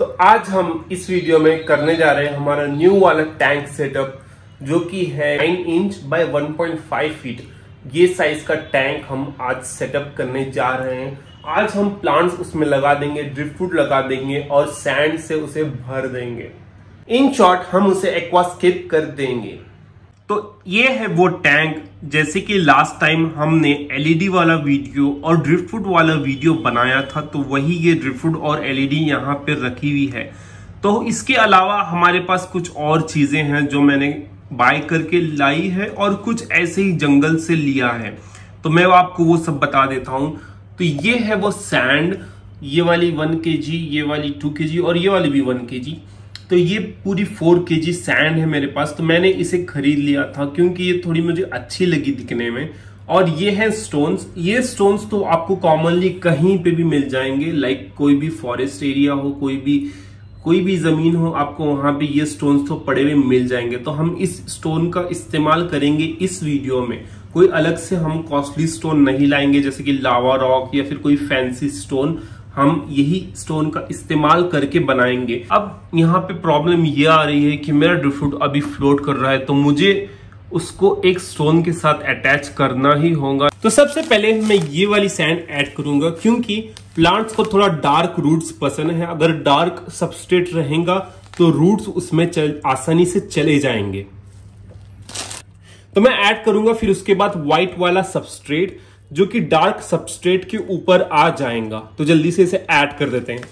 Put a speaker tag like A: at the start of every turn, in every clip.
A: तो आज हम इस वीडियो में करने जा रहे हैं हमारा न्यू वाला टैंक सेटअप जो कि है 9 इंच बाय 1.5 फीट ये साइज का टैंक हम आज सेटअप करने जा रहे हैं आज हम प्लांट्स उसमें लगा देंगे फूड लगा देंगे और सैंड से उसे भर देंगे इन शॉर्ट हम उसे एक्वास्केप कर देंगे तो ये है वो टैंक जैसे कि लास्ट टाइम हमने एलईडी e वाला वीडियो और ड्रिफ्टवुड वाला वीडियो बनाया था तो वही ये ड्रिफ्टवुड और एलईडी e यहाँ पर रखी हुई है तो इसके अलावा हमारे पास कुछ और चीज़ें हैं जो मैंने बाय करके लाई है और कुछ ऐसे ही जंगल से लिया है तो मैं आपको वो सब बता देता हूं तो ये है वो सैंड ये वाली वन के जी ये वाली टू के जी और ये वाली भी वन के जी तो ये पूरी फोर के जी सैंड है मेरे पास तो मैंने इसे खरीद लिया था क्योंकि ये थोड़ी मुझे अच्छी लगी दिखने में और ये है स्टोन्स ये स्टोन्स तो आपको कॉमनली कहीं पे भी मिल जाएंगे लाइक कोई भी फॉरेस्ट एरिया हो कोई भी कोई भी जमीन हो आपको वहां पे ये स्टोन्स तो पड़े हुए मिल जाएंगे तो हम इस स्टोन का इस्तेमाल करेंगे इस वीडियो में कोई अलग से हम कॉस्टली स्टोन नहीं लाएंगे जैसे कि लावा रॉक या फिर कोई फैंसी स्टोन हम यही स्टोन का इस्तेमाल करके बनाएंगे अब यहाँ पे प्रॉब्लम ये आ रही है कि मेरा ड्रिफ्ट अभी फ्लोट कर रहा है तो मुझे उसको एक स्टोन के साथ अटैच करना ही होगा तो सबसे पहले मैं ये वाली सैंड ऐड करूंगा क्योंकि प्लांट्स को थोड़ा डार्क रूट्स पसंद है अगर डार्क सबस्ट्रेट रहेगा तो रूट्स उसमें चल, आसानी से चले जाएंगे तो मैं ऐड करूंगा फिर उसके बाद व्हाइट वाला सबस्ट्रेट जो कि डार्क सबस्ट्रेट के ऊपर आ जाएगा तो जल्दी से इसे ऐड कर देते हैं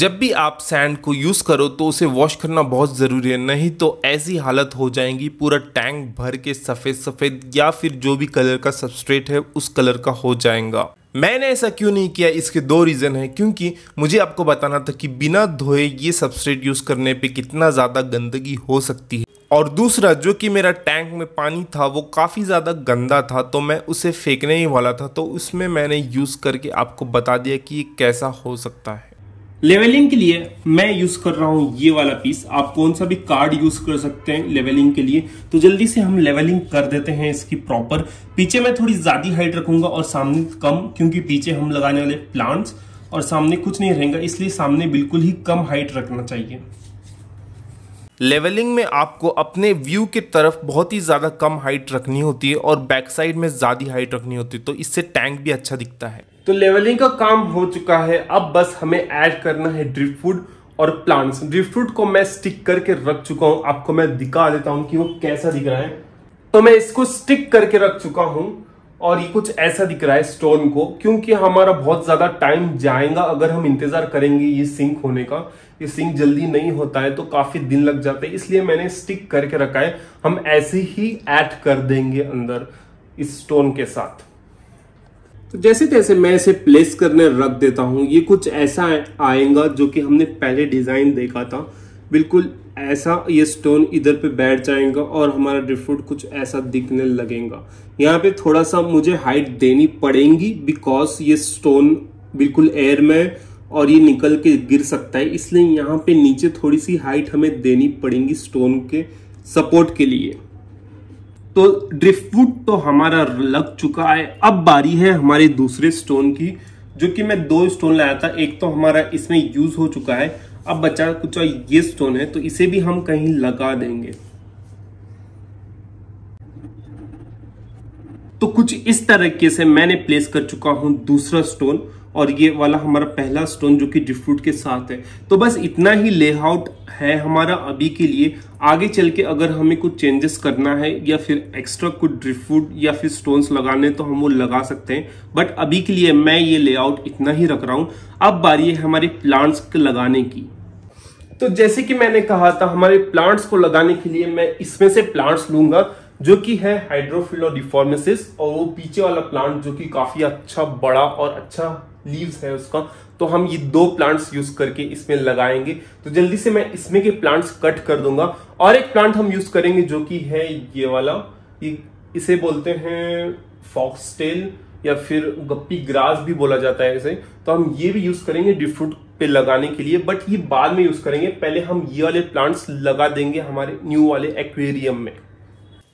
A: जब भी आप सैंड को यूज़ करो तो उसे वॉश करना बहुत ज़रूरी है नहीं तो ऐसी हालत हो जाएगी पूरा टैंक भर के सफ़ेद सफ़ेद या फिर जो भी कलर का सबस्ट्रेट है उस कलर का हो जाएगा मैंने ऐसा क्यों नहीं किया इसके दो रीज़न हैं क्योंकि मुझे आपको बताना था कि बिना धोए ये सबस्ट्रेट यूज़ करने पे कितना ज़्यादा गंदगी हो सकती है और दूसरा जो कि मेरा टैंक में पानी था वो काफ़ी ज़्यादा गंदा था तो मैं उसे फेंकने ही वाला था तो उसमें मैंने यूज़ करके आपको बता दिया कि ये कैसा हो सकता है लेवलिंग के लिए मैं यूज कर रहा हूँ ये वाला पीस आप कौन सा भी कार्ड यूज कर सकते हैं लेवलिंग के लिए तो जल्दी से हम लेवलिंग कर देते हैं इसकी प्रॉपर पीछे मैं थोड़ी ज्यादा हाइट रखूंगा और सामने कम क्योंकि पीछे हम लगाने वाले प्लांट्स और सामने कुछ नहीं रहेगा इसलिए सामने बिल्कुल ही कम हाइट रखना चाहिए लेवलिंग में आपको अपने व्यू की तरफ बहुत ही ज़्यादा कम हाइट रखनी होती है और बैक साइड में ज़्यादा हाइट रखनी होती है तो इससे टैंक भी अच्छा दिखता है तो लेवलिंग का काम हो चुका है अब बस हमें ऐड करना है ड्रिप फूड और प्लांट्स ड्रिप फूड को मैं स्टिक करके रख चुका हूँ आपको मैं दिखा देता हूँ कि वो कैसा दिख रहा है तो मैं इसको स्टिक करके रख चुका हूँ और ये कुछ ऐसा दिख रहा है स्टोन को क्योंकि हमारा बहुत ज़्यादा टाइम जाएगा अगर हम इंतज़ार करेंगे ये सिंक होने का ये सिंक जल्दी नहीं होता है तो काफ़ी दिन लग जाते हैं इसलिए मैंने स्टिक करके रखा है हम ऐसे ही ऐड कर देंगे अंदर इस स्टोन के साथ तो जैसे तैसे मैं इसे प्लेस करने रख देता हूं ये कुछ ऐसा आएगा जो कि हमने पहले डिज़ाइन देखा था बिल्कुल ऐसा ये स्टोन इधर पे बैठ जाएगा और हमारा ड्रिफ्ट कुछ ऐसा दिखने लगेगा यहाँ पे थोड़ा सा मुझे हाइट देनी पड़ेगी बिकॉज ये स्टोन बिल्कुल एयर में और ये निकल के गिर सकता है इसलिए यहाँ पे नीचे थोड़ी सी हाइट हमें देनी पड़ेगी स्टोन के सपोर्ट के लिए तो ड्रिफ्ट तो हमारा लग चुका है अब बारी है हमारे दूसरे स्टोन की जो कि मैं दो स्टोन लाया था एक तो हमारा इसमें यूज हो चुका है अब बचा कुछ ये स्टोन है तो इसे भी हम कहीं लगा देंगे तो कुछ इस तरीके से मैंने प्लेस कर चुका हूं दूसरा स्टोन और ये वाला हमारा पहला स्टोन जो कि डिफ्रूट के साथ है तो बस इतना ही लेआउट है हमारा अभी के लिए आगे चल के अगर हमें कुछ चेंजेस करना है या फिर एक्स्ट्रा कुछ ड्रिफ्ट या फिर स्टोन्स लगाने तो हम वो लगा सकते हैं बट अभी के लिए मैं ये लेआउट इतना ही रख रहा हूँ अब बारी है हमारे प्लांट्स के लगाने की तो जैसे कि मैंने कहा था हमारे प्लांट्स को लगाने के लिए मैं इसमें से प्लांट्स लूंगा जो कि है हाइड्रोफिलोडिफॉर्मेसिस और वो पीछे वाला प्लांट जो कि काफी अच्छा बड़ा और अच्छा लीव्स है उसका तो हम ये दो प्लांट्स यूज करके इसमें लगाएंगे तो जल्दी से मैं इसमें के प्लांट्स कट कर दूंगा और एक प्लांट हम यूज करेंगे जो कि है ये वाला ये इसे बोलते हैं फॉक्सटेल या फिर गप्पी ग्रास भी बोला जाता है इसे तो हम ये भी यूज करेंगे डिफ्रूट पे लगाने के लिए बट ये बाद में यूज करेंगे पहले हम ये वाले प्लांट्स लगा देंगे हमारे न्यू वाले एक्वेरियम में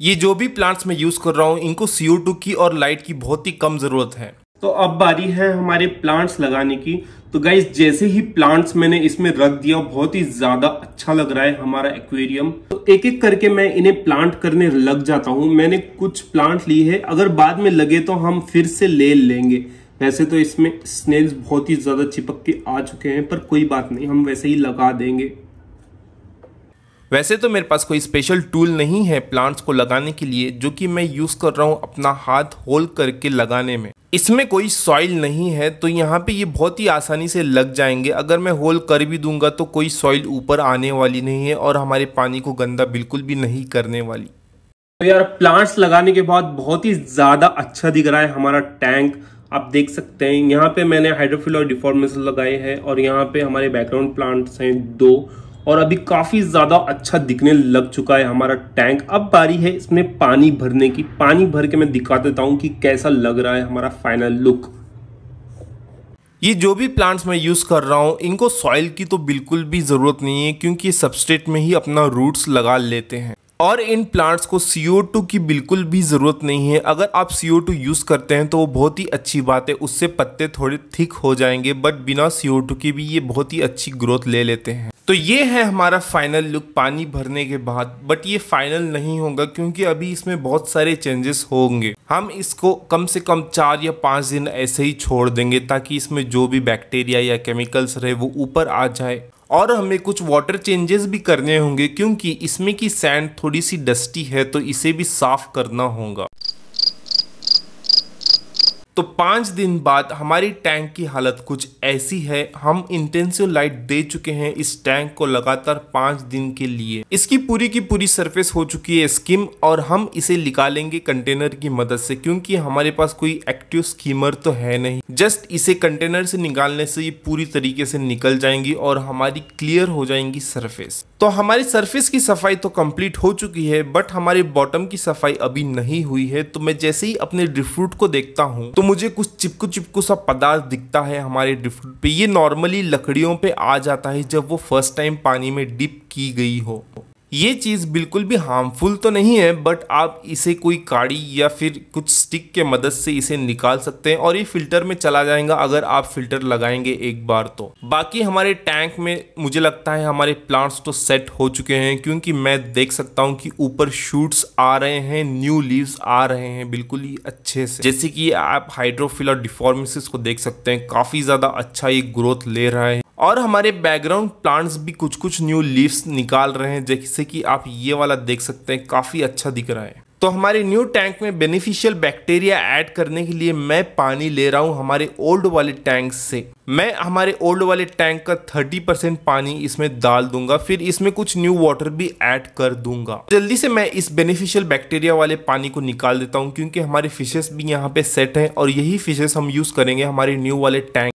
A: ये जो भी प्लांट्स मैं यूज़ कर रहा हूँ इनको सीओ की और लाइट की बहुत ही कम ज़रूरत है तो अब बारी है हमारे प्लांट्स लगाने की तो गाइज जैसे ही प्लांट्स मैंने इसमें रख दिया बहुत ही ज्यादा अच्छा लग रहा है हमारा एक्वेरियम तो एक एक करके मैं इन्हें प्लांट करने लग जाता हूँ मैंने कुछ प्लांट ली है अगर बाद में लगे तो हम फिर से ले लेंगे वैसे तो इसमें स्नेल्स बहुत ही ज्यादा चिपक के आ चुके हैं पर कोई बात नहीं हम वैसे ही लगा देंगे वैसे तो मेरे पास कोई स्पेशल टूल नहीं है प्लांट्स को लगाने के लिए जो कि मैं यूज़ कर रहा हूँ अपना हाथ होल करके लगाने में इसमें कोई सॉइल नहीं है तो यहाँ पे ये बहुत ही आसानी से लग जाएंगे अगर मैं होल कर भी दूंगा तो कोई सॉइल ऊपर आने वाली नहीं है और हमारे पानी को गंदा बिल्कुल भी नहीं करने वाली तो यार प्लांट्स लगाने के बाद बहुत ही ज़्यादा अच्छा दिख रहा है हमारा टैंक आप देख सकते हैं यहाँ पे मैंने हाइड्रोफिल और डिफॉर्मेशन लगाए हैं और यहाँ पे हमारे बैकग्राउंड प्लांट्स हैं दो और अभी काफ़ी ज़्यादा अच्छा दिखने लग चुका है हमारा टैंक अब बारी है इसमें पानी भरने की पानी भर के मैं दिखा देता हूँ कि कैसा लग रहा है हमारा फाइनल लुक ये जो भी प्लांट्स मैं यूज़ कर रहा हूँ इनको सॉइल की तो बिल्कुल भी ज़रूरत नहीं है क्योंकि ये सबस्टेट में ही अपना रूट्स लगा लेते हैं और इन प्लांट्स को CO2 की बिल्कुल भी ज़रूरत नहीं है अगर आप CO2 यूज़ करते हैं तो वो बहुत ही अच्छी बात है उससे पत्ते थोड़े थिक हो जाएंगे बट बिना CO2 के भी ये बहुत ही अच्छी ग्रोथ ले लेते हैं तो ये है हमारा फाइनल लुक पानी भरने के बाद बट ये फाइनल नहीं होगा क्योंकि अभी इसमें बहुत सारे चेंजेस होंगे हम इसको कम से कम चार या पाँच दिन ऐसे ही छोड़ देंगे ताकि इसमें जो भी बैक्टीरिया या केमिकल्स रहे वो ऊपर आ जाए और हमें कुछ वाटर चेंजेस भी करने होंगे क्योंकि इसमें की सैंड थोड़ी सी डस्टी है तो इसे भी साफ करना होगा तो पाँच दिन बाद हमारी टैंक की हालत कुछ ऐसी है हम इंटेंसिव लाइट दे चुके हैं इस टैंक को लगातार पाँच दिन के लिए इसकी पूरी की पूरी सरफेस हो चुकी है स्किम और हम इसे निकालेंगे कंटेनर की मदद से क्योंकि हमारे पास कोई एक्टिव स्कीमर तो है नहीं जस्ट इसे कंटेनर से निकालने से ये पूरी तरीके से निकल जाएंगी और हमारी क्लियर हो जाएंगी सरफेस तो हमारी सरफेस की सफाई तो कंप्लीट हो चुकी है बट हमारे बॉटम की सफाई अभी नहीं हुई है तो मैं जैसे ही अपने ड्रिफ्रूट को देखता हूँ तो मुझे कुछ चिपकू चिपकू सा पदार्थ दिखता है हमारे ड्रिफ्ट पे ये नॉर्मली लकड़ियों पे आ जाता है जब वो फर्स्ट टाइम पानी में डिप की गई हो ये चीज़ बिल्कुल भी हार्मफुल तो नहीं है बट आप इसे कोई काड़ी या फिर कुछ स्टिक के मदद से इसे निकाल सकते हैं और ये फिल्टर में चला जाएगा अगर आप फिल्टर लगाएंगे एक बार तो बाकी हमारे टैंक में मुझे लगता है हमारे प्लांट्स तो सेट हो चुके हैं क्योंकि मैं देख सकता हूँ कि ऊपर शूट्स आ रहे हैं न्यू लीव्स आ रहे हैं बिल्कुल ही अच्छे से जैसे कि आप हाइड्रोफिल और डिफॉर्मिस को देख सकते हैं काफ़ी ज़्यादा अच्छा ये ग्रोथ ले रहा है और हमारे बैकग्राउंड प्लांट्स भी कुछ कुछ न्यू लीव्स निकाल रहे हैं जैसे कि आप ये वाला देख सकते हैं काफ़ी अच्छा दिख रहा है तो हमारे न्यू टैंक में बेनिफिशियल बैक्टीरिया ऐड करने के लिए मैं पानी ले रहा हूँ हमारे ओल्ड वाले टैंक से मैं हमारे ओल्ड वाले टैंक का 30 परसेंट पानी इसमें डाल दूंगा फिर इसमें कुछ न्यू वाटर भी ऐड कर दूंगा जल्दी से मैं इस बेनिफिशियल बैक्टीरिया वाले पानी को निकाल देता हूँ क्योंकि हमारे फिशेस भी यहाँ पे सेट हैं और यही फिशेस हम यूज़ करेंगे हमारे न्यू वाले टैंक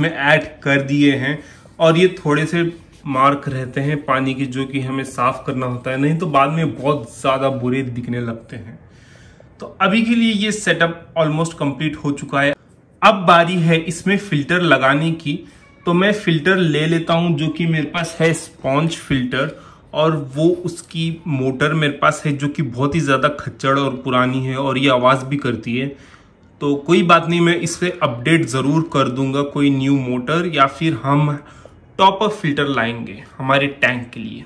A: इसमें ऐड कर दिए हैं और ये थोड़े से मार्क रहते हैं पानी के जो कि हमें साफ करना होता है नहीं तो बाद में बहुत ज़्यादा बुरे दिखने लगते हैं तो अभी के लिए ये सेटअप ऑलमोस्ट कंप्लीट हो चुका है अब बारी है इसमें फिल्टर लगाने की तो मैं फिल्टर ले लेता हूँ जो कि मेरे पास है स्पॉन्ज फिल्टर और वो उसकी मोटर मेरे पास है जो कि बहुत ही ज़्यादा खच्चड़ और पुरानी है और ये आवाज़ भी करती है तो कोई बात नहीं मैं इस पर अपडेट ज़रूर कर दूंगा कोई न्यू मोटर या फिर हम टॉप अप फिल्टर लाएंगे हमारे टैंक के लिए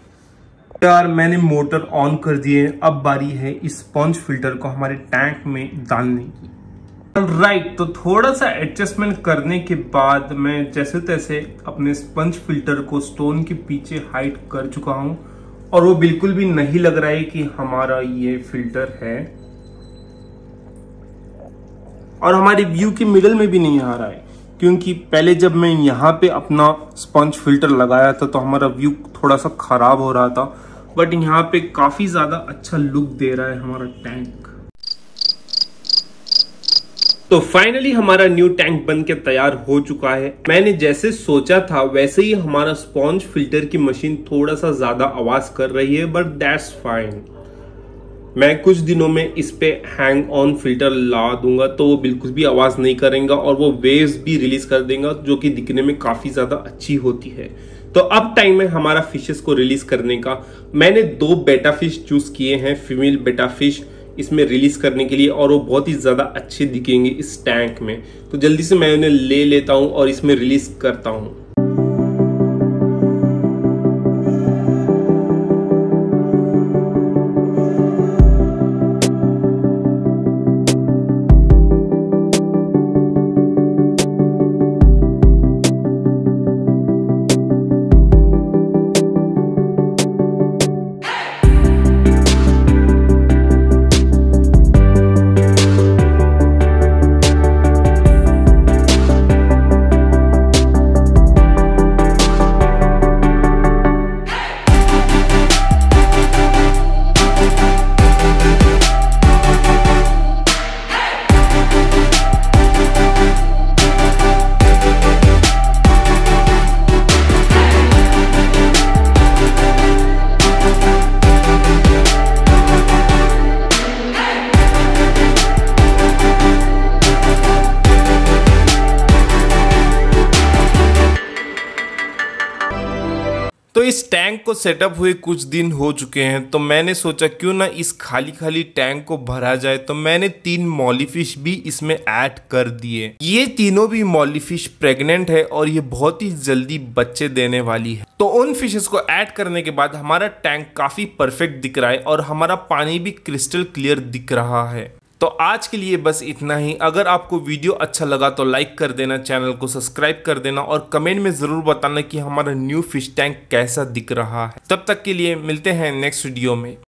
A: यार मैंने मोटर ऑन कर दिए अब बारी है इस स्पंज फिल्टर को हमारे टैंक में डालने की राइट तो थोड़ा सा एडजस्टमेंट करने के बाद मैं जैसे तैसे अपने स्पंज फिल्टर को स्टोन के पीछे हाइट कर चुका हूँ और वो बिल्कुल भी नहीं लग रहा है कि हमारा ये फिल्टर है और हमारे व्यू के मिडल में भी नहीं आ रहा है क्योंकि पहले जब मैं यहाँ पे अपना स्पंज फिल्टर लगाया था तो हमारा व्यू थोड़ा सा खराब हो रहा था बट यहाँ पे काफ़ी ज़्यादा अच्छा लुक दे रहा है हमारा टैंक तो फाइनली हमारा न्यू टैंक बन के तैयार हो चुका है मैंने जैसे सोचा था वैसे ही हमारा स्पॉन्ज फिल्टर की मशीन थोड़ा सा ज्यादा आवाज कर रही है बट दैट्स फाइन मैं कुछ दिनों में इस पे हैंग ऑन फिल्टर ला दूंगा तो वो बिल्कुल भी आवाज़ नहीं करेगा और वो वेव्स भी रिलीज कर देगा जो कि दिखने में काफ़ी ज़्यादा अच्छी होती है तो अब टाइम है हमारा फिशेस को रिलीज करने का मैंने दो बेटा फिश चूज किए हैं फीमेल बेटा फिश इसमें रिलीज करने के लिए और वो बहुत ही ज़्यादा अच्छे दिखेंगे इस टैंक में तो जल्दी से मैं उन्हें ले लेता हूँ और इसमें रिलीज करता हूँ इस टैंक को सेटअप हुए कुछ दिन हो चुके हैं तो मैंने सोचा क्यों ना इस खाली खाली टैंक को भरा जाए तो मैंने तीन मॉलीफिश भी इसमें ऐड कर दिए ये तीनों भी मॉलीफिश प्रेग्नेंट है और ये बहुत ही जल्दी बच्चे देने वाली है तो उन फिशेस को ऐड करने के बाद हमारा टैंक काफी परफेक्ट दिख रहा है और हमारा पानी भी क्रिस्टल क्लियर दिख रहा है तो आज के लिए बस इतना ही अगर आपको वीडियो अच्छा लगा तो लाइक कर देना चैनल को सब्सक्राइब कर देना और कमेंट में ज़रूर बताना कि हमारा न्यू फिश टैंक कैसा दिख रहा है तब तक के लिए मिलते हैं नेक्स्ट वीडियो में